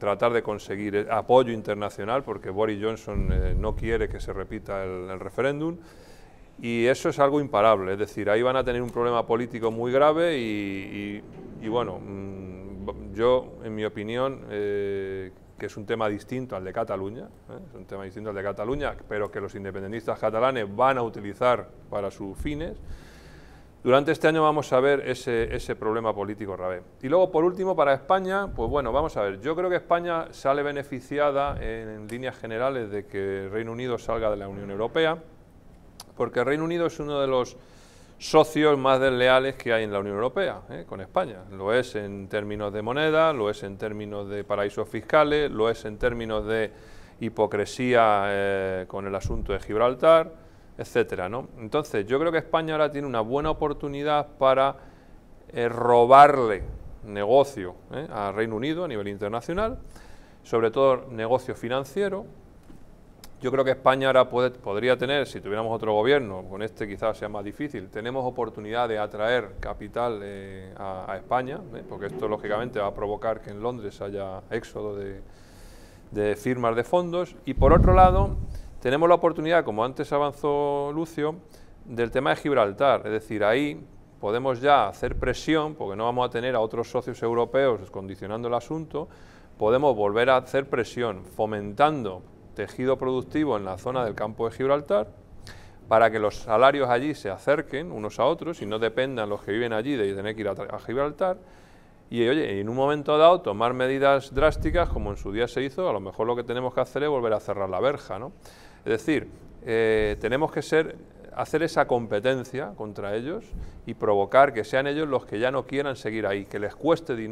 Tratar de conseguir eh, apoyo internacional porque Boris Johnson eh, no quiere que se repita el, referéndum y eso es algo imparable, es decir, ahí van a tener un problema político muy grave y, bueno, mm, yo en mi opinión, eh, que es un tema distinto al de Cataluña, es un tema distinto al de Cataluña, pero que los independentistas catalanes van a utilizar para sus fines, durante este año vamos a ver ese, problema político, Rabé. Y luego, por último, para España, pues bueno, vamos a ver. Yo creo que España sale beneficiada en, líneas generales de que el Reino Unido salga de la Unión Europea, porque el Reino Unido es uno de los socios más desleales que hay en la Unión Europea, ¿eh? con España. Lo es en términos de moneda, lo es en términos de paraísos fiscales, lo es en términos de hipocresía eh, con el asunto de Gibraltar etcétera. ¿no? Entonces, yo creo que España ahora tiene una buena oportunidad para eh, robarle negocio ¿eh? al Reino Unido a nivel internacional, sobre todo negocio financiero. Yo creo que España ahora puede, podría tener, si tuviéramos otro gobierno, con este quizás sea más difícil, tenemos oportunidad de atraer capital eh, a, España, porque esto lógicamente va a provocar que en Londres haya éxodo de, de firmas de fondos. Y por otro lado, tenemos la oportunidad, como antes avanzó Lucio, del tema de Gibraltar, es decir, ahí podemos ya hacer presión, porque no vamos a tener a otros socios europeos condicionando el asunto, podemos volver a hacer presión fomentando tejido productivo en la zona del campo de Gibraltar, para que los salarios allí se acerquen unos a otros y no dependan los que viven allí de tener que ir a, Gibraltar, y oye, en un momento dado tomar medidas drásticas como en su día se hizo, a lo mejor lo que tenemos que hacer es volver a cerrar la verja, ¿no? Es decir, eh, tenemos que ser, hacer esa competencia contra ellos y provocar que sean ellos los que ya no quieran seguir ahí, que les cueste dinero.